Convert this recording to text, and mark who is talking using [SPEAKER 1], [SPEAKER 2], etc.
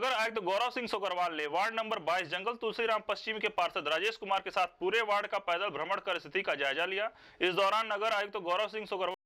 [SPEAKER 1] नगर आयुक्त गौरव सिंह सोकरवाल ने ward number 22 Jungle Tulsiram Paschim के पार्षद राजेश कुमार के साथ पूरे वार्ड का पैदल भ्रमण कर स्थिति का जायजा लिया इस दौरान नगर आयुक्त गौरव सिंह सोकरवाल